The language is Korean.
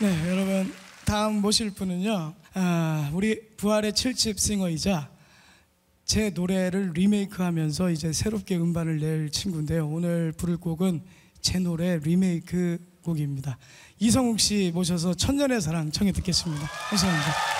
네, 여러분 다음 모실 분은요. 아, 우리 부활의 7집 싱어이자 제 노래를 리메이크하면서 이제 새롭게 음반을 낼 친구인데요. 오늘 부를 곡은 제 노래 리메이크 곡입니다. 이성욱 씨 모셔서 천년의 사랑 청해 듣겠습니다. 감사합니다.